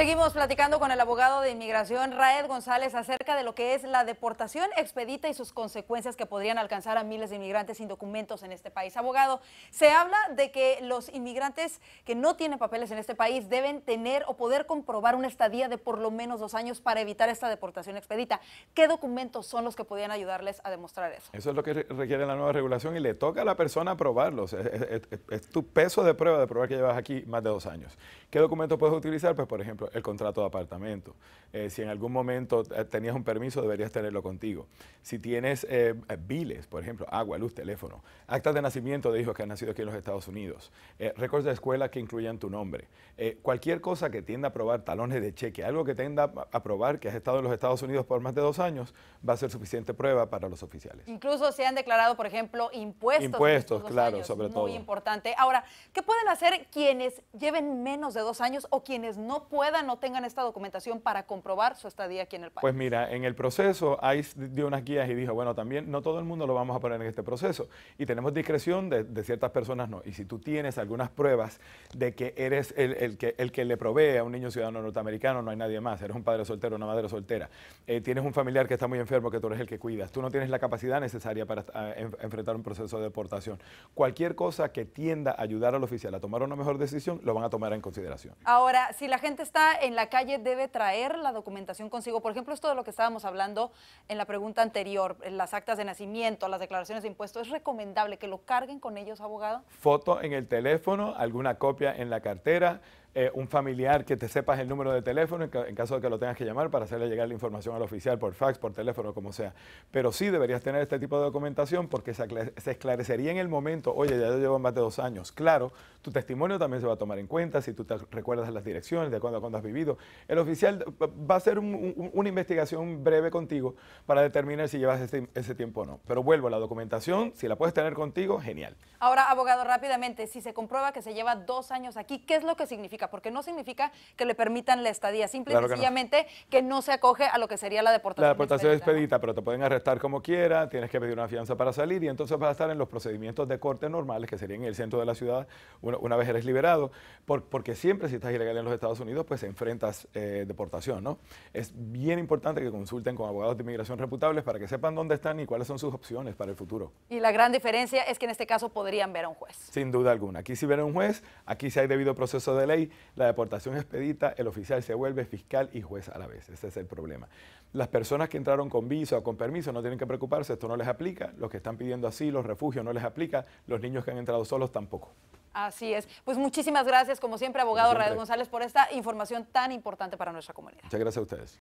Seguimos platicando con el abogado de inmigración Raed González acerca de lo que es la deportación expedita y sus consecuencias que podrían alcanzar a miles de inmigrantes sin documentos en este país. Abogado, se habla de que los inmigrantes que no tienen papeles en este país deben tener o poder comprobar una estadía de por lo menos dos años para evitar esta deportación expedita. ¿Qué documentos son los que podrían ayudarles a demostrar eso? Eso es lo que requiere la nueva regulación y le toca a la persona probarlos. Es, tu peso de prueba de probar que llevas aquí más de dos años. ¿Qué documentos puedes utilizar? Pues, por ejemplo, el contrato de apartamento. Eh, si en algún momento eh, tenías un permiso, deberías tenerlo contigo. Si tienes eh, biles, por ejemplo, agua, luz, teléfono, actas de nacimiento de hijos que han nacido aquí en los Estados Unidos, eh, récords de escuela que incluyan tu nombre, eh, cualquier cosa que tienda a probar, talones de cheque, algo que tienda a probar que has estado en los Estados Unidos por más de dos años, va a ser suficiente prueba para los oficiales. Incluso si han declarado, por ejemplo, impuestos. Impuestos, claro, sobre todo. Muy importante. Ahora, ¿qué pueden hacer quienes lleven menos de dos años o quienes no puedan? no tengan esta documentación para comprobar su estadía aquí en el país? Pues mira, en el proceso ahí dio unas guías y dijo, bueno, también no todo el mundo lo vamos a poner en este proceso y tenemos discreción de, ciertas personas no. Y si tú tienes algunas pruebas de que eres el, que, el que le provee a un niño ciudadano norteamericano, no hay nadie más, eres un padre soltero, una madre soltera, eh, tienes un familiar que está muy enfermo, que tú eres el que cuidas, tú no tienes la capacidad necesaria para ah, enfrentar un proceso de deportación. Cualquier cosa que tienda a ayudar al oficial a tomar una mejor decisión, lo van a tomar en consideración. Ahora, si la gente está en la calle debe traer la documentación consigo? Por ejemplo, esto de lo que estábamos hablando en la pregunta anterior, las actas de nacimiento, las declaraciones de impuestos, ¿es recomendable que lo carguen con ellos, abogado? Foto en el teléfono, alguna copia en la cartera, eh, un familiar que te sepas el número de teléfono en, caso de que lo tengas que llamar para hacerle llegar la información al oficial por fax, por teléfono, como sea. Pero sí deberías tener este tipo de documentación porque se, esclarecería en el momento, oye, ya yo llevo más de dos años. Claro, tu testimonio también se va a tomar en cuenta, si tú te recuerdas las direcciones, de cuándo a cuándo has vivido. El oficial va a hacer una investigación breve contigo para determinar si llevas ese, ese tiempo o no. Pero vuelvo, a la documentación, si la puedes tener contigo, genial. Ahora, abogado, rápidamente, si se comprueba que se lleva dos años aquí, ¿qué es lo que significa? porque no significa que le permitan la estadía, simplemente que, no. se acoge a lo que sería la deportación. La deportación expedita, expedita pero te pueden arrestar como quiera, tienes que pedir una fianza para salir y entonces vas a estar en los procedimientos de corte normales que serían en el centro de la ciudad una, vez eres liberado, porque siempre si estás ilegal en los Estados Unidos, pues enfrentas eh, deportación, ¿no? Es bien importante que consulten con abogados de inmigración reputables para que sepan dónde están y cuáles son sus opciones para el futuro. Y la gran diferencia es que en este caso podrían ver a un juez. Sin duda alguna. Aquí sí ver a un juez, aquí sí hay debido proceso de ley, la deportación expedita, el oficial se vuelve fiscal y juez a la vez. Ese es el problema. Las personas que entraron con visa o con permiso no tienen que preocuparse, esto no les aplica. Los que están pidiendo asilo, refugio, no les aplica. Los niños que han entrado solos tampoco. Así es. Pues muchísimas gracias, como siempre, abogado Raúl González, por esta información tan importante para nuestra comunidad. Muchas gracias a ustedes.